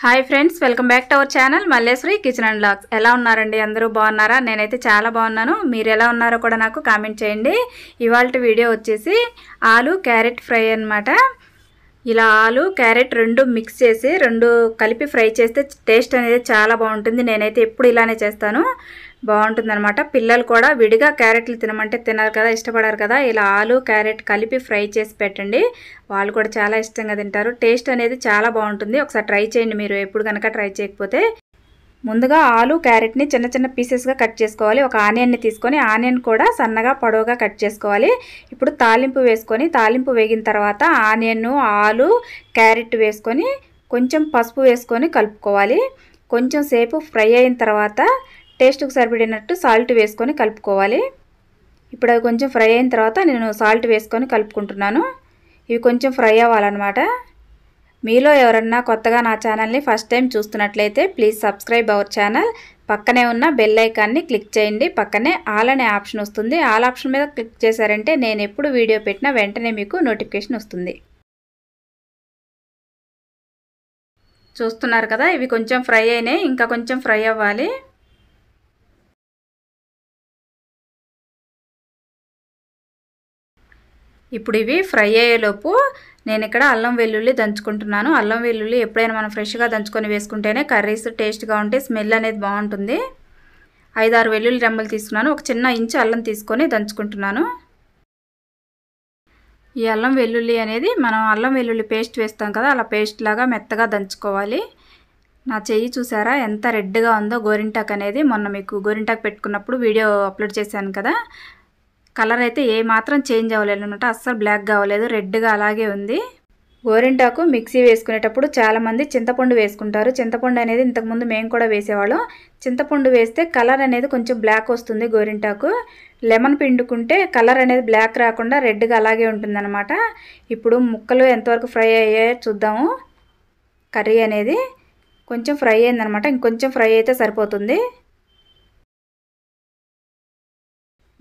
hi friends welcome back to our channel Malleswari kitchen and blogs ఎలా ఉన్నారండి అందరూ బాగున్నారా నేనైతే చాలా బాగున్నాను మీరు ఎలా ఉన్నారో కూడా నాకు కామెంట్ చేయండి ఇవాళ వీడియో వచ్చేసి ఆలు క్యారెట్ ఫ్రై అనమాట ఇలా ఆలు క్యారెట్ రెండు మిక్స్ చేసి రెండు కలిపి ఫ్రై చేస్తే టేస్ట్ అనేది చాలా బాగుంటుంది నేనైతే ఎప్పుడు ఇలానే చేస్తాను అనమాట పిల్లలు కూడా విడిగా క్యారెట్లు తినమంటే తినరు కదా ఇష్టపడరు కదా ఇలా ఆలు క్యారెట్ కలిపి ఫ్రై చేసి పెట్టండి వాళ్ళు కూడా చాలా ఇష్టంగా తింటారు టేస్ట్ అనేది చాలా బాగుంటుంది ఒకసారి ట్రై చేయండి మీరు ఎప్పుడు కనుక ట్రై చేయకపోతే ముందుగా ఆలు క్యారెట్ని చిన్న చిన్న పీసెస్గా కట్ చేసుకోవాలి ఒక ఆనియన్ని తీసుకొని ఆనియన్ కూడా సన్నగా పొడవుగా కట్ చేసుకోవాలి ఇప్పుడు తాలింపు వేసుకొని తాలింపు వేగిన తర్వాత ఆనియన్ను ఆలు క్యారెట్ వేసుకొని కొంచెం పసుపు వేసుకొని కలుపుకోవాలి కొంచెం సేపు ఫ్రై అయిన తర్వాత టేస్ట్కు సరిపడినట్టు సాల్ట్ వేసుకొని కలుపుకోవాలి ఇప్పుడు అవి కొంచెం ఫ్రై అయిన తర్వాత నేను సాల్ట్ వేసుకొని కలుపుకుంటున్నాను ఇవి కొంచెం ఫ్రై అవ్వాలన్నమాట మీలో ఎవరన్నా కొత్తగా నా ఛానల్ని ఫస్ట్ టైం చూస్తున్నట్లయితే ప్లీజ్ సబ్స్క్రైబ్ అవర్ ఛానల్ పక్కనే ఉన్న బెల్ ఐకాన్ని క్లిక్ చేయండి పక్కనే ఆల్ అనే ఆప్షన్ వస్తుంది ఆల్ ఆప్షన్ మీద క్లిక్ చేశారంటే నేను ఎప్పుడు వీడియో పెట్టినా వెంటనే మీకు నోటిఫికేషన్ వస్తుంది చూస్తున్నారు కదా ఇవి కొంచెం ఫ్రై అయినాయి ఇంకా కొంచెం ఫ్రై అవ్వాలి ఇప్పుడు ఇవి ఫ్రై అయ్యేలోపు నేను ఇక్కడ అల్లం వెల్లుల్లి దంచుకుంటున్నాను అల్లం వెల్లుల్లి ఎప్పుడైనా మనం ఫ్రెష్గా దంచుకొని వేసుకుంటేనే కర్రీస్ టేస్ట్గా ఉంటే స్మెల్ అనేది బాగుంటుంది ఐదారు వెల్లుల్లి రెమ్మలు తీసుకున్నాను ఒక చిన్న ఇంచు అల్లం తీసుకొని దంచుకుంటున్నాను ఈ అల్లం వెల్లుల్లి అనేది మనం అల్లం వెల్లుల్లి పేస్ట్ వేస్తాం కదా అలా పేస్ట్ లాగా మెత్తగా దంచుకోవాలి నా చెయ్యి చూసారా ఎంత రెడ్గా ఉందో గోరింటాక్ అనేది మొన్న మీకు గోరింటాక్ పెట్టుకున్నప్పుడు వీడియో అప్లోడ్ చేశాను కదా కలర్ అయితే ఏ మాత్రం చేంజ్ అవ్వలేదు అనమాట అస్సలు బ్లాక్ కావలేదు రెడ్గా అలాగే ఉంది గోరింటాకు మిక్సీ వేసుకునేటప్పుడు చాలామంది చింతపండు వేసుకుంటారు చింతపండు అనేది ఇంతకుముందు మేము కూడా వేసేవాళ్ళం చింతపండు వేస్తే కలర్ అనేది కొంచెం బ్లాక్ వస్తుంది గోరింటాకు లెమన్ పిండుకుంటే కలర్ అనేది బ్లాక్ రాకుండా రెడ్గా అలాగే ఉంటుందన్నమాట ఇప్పుడు ముక్కలు ఎంతవరకు ఫ్రై అయ్యాయో చూద్దాము కర్రీ అనేది కొంచెం ఫ్రై అయిందనమాట ఇంకొంచెం ఫ్రై అయితే సరిపోతుంది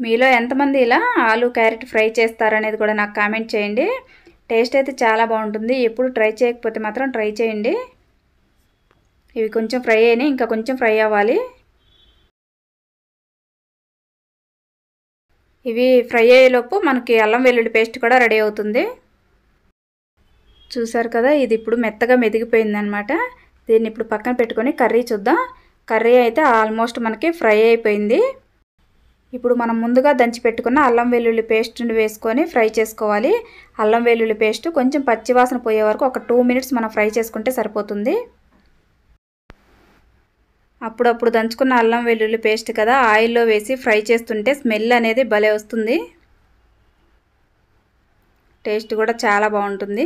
మీలో ఎంతమంది ఇలా ఆలు క్యారెట్ ఫ్రై చేస్తారనేది కూడా నాకు కామెంట్ చేయండి టేస్ట్ అయితే చాలా బాగుంటుంది ఎప్పుడు ట్రై చేయకపోతే మాత్రం ట్రై చేయండి ఇవి కొంచెం ఫ్రై అయినాయి ఇంకా కొంచెం ఫ్రై అవ్వాలి ఇవి ఫ్రై అయ్యేలోపు మనకి అల్లం వెల్లుల్లి పేస్ట్ కూడా రెడీ అవుతుంది చూసారు కదా ఇది ఇప్పుడు మెత్తగా మెదిగిపోయిందనమాట దీన్ని ఇప్పుడు పక్కన పెట్టుకొని కర్రీ చూద్దాం కర్రీ అయితే ఆల్మోస్ట్ మనకి ఫ్రై అయిపోయింది ఇప్పుడు మనం ముందుగా దంచి పెట్టుకున్న అల్లం వెల్లుల్లి పేస్ట్ని వేసుకొని ఫ్రై చేసుకోవాలి అల్లం వెల్లుల్లి పేస్ట్ కొంచెం పచ్చివాసన పోయే వరకు ఒక టూ మినిట్స్ మనం ఫ్రై చేసుకుంటే సరిపోతుంది అప్పుడప్పుడు దంచుకున్న అల్లం వెల్లుల్లి పేస్ట్ కదా ఆయిల్లో వేసి ఫ్రై చేస్తుంటే స్మెల్ అనేది భలే వస్తుంది టేస్ట్ కూడా చాలా బాగుంటుంది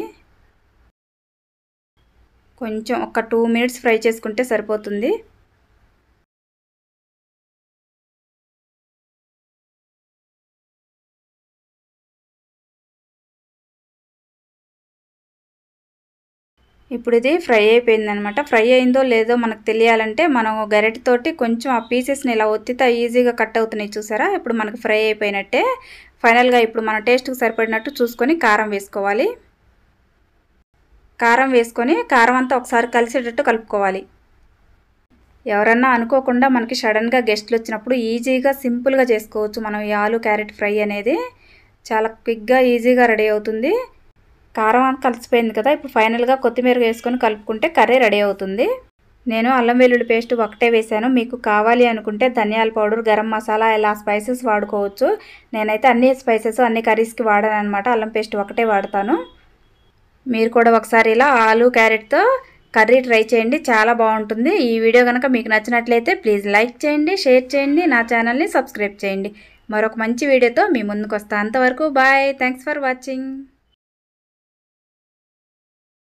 కొంచెం ఒక టూ మినిట్స్ ఫ్రై చేసుకుంటే సరిపోతుంది ఇప్పుడు ఇది ఫ్రై అయిపోయిందనమాట ఫ్రై అయిందో లేదో మనకు తెలియాలంటే మనం గరిటతోటి కొంచెం ఆ పీసెస్ని ఇలా ఒత్తితే ఈజీగా కట్ అవుతున్నాయి చూసారా ఇప్పుడు మనకు ఫ్రై అయిపోయినట్టే ఫైనల్గా ఇప్పుడు మన టేస్ట్కి సరిపడినట్టు చూసుకొని కారం వేసుకోవాలి కారం వేసుకొని కారం అంతా ఒకసారి కలిసేటట్టు కలుపుకోవాలి ఎవరన్నా అనుకోకుండా మనకి సడన్గా గెస్ట్లు వచ్చినప్పుడు ఈజీగా సింపుల్గా చేసుకోవచ్చు మనం ఈ ఆలు క్యారెట్ ఫ్రై అనేది చాలా క్విక్గా ఈజీగా రెడీ అవుతుంది కారం కలిసిపోయింది కదా ఇప్పుడు ఫైనల్గా కొత్తిమీర వేసుకొని కలుపుకుంటే కర్రీ రెడీ అవుతుంది నేను అల్లం వెల్లుల్లి పేస్ట్ ఒకటే వేశాను మీకు కావాలి అనుకుంటే ధనియాల పౌడర్ గరం మసాలా ఇలా స్పైసెస్ వాడుకోవచ్చు నేనైతే అన్ని స్పైసెస్ అన్ని కర్రీస్కి వాడాను అనమాట అల్లం పేస్ట్ ఒకటే వాడతాను మీరు కూడా ఒకసారి ఇలా ఆలు క్యారెట్తో కర్రీ ట్రై చేయండి చాలా బాగుంటుంది ఈ వీడియో కనుక మీకు నచ్చినట్లయితే ప్లీజ్ లైక్ చేయండి షేర్ చేయండి నా ఛానల్ని సబ్స్క్రైబ్ చేయండి మరొక మంచి వీడియోతో మీ ముందుకు వస్తాను అంతవరకు బాయ్ థ్యాంక్స్ ఫర్ వాచింగ్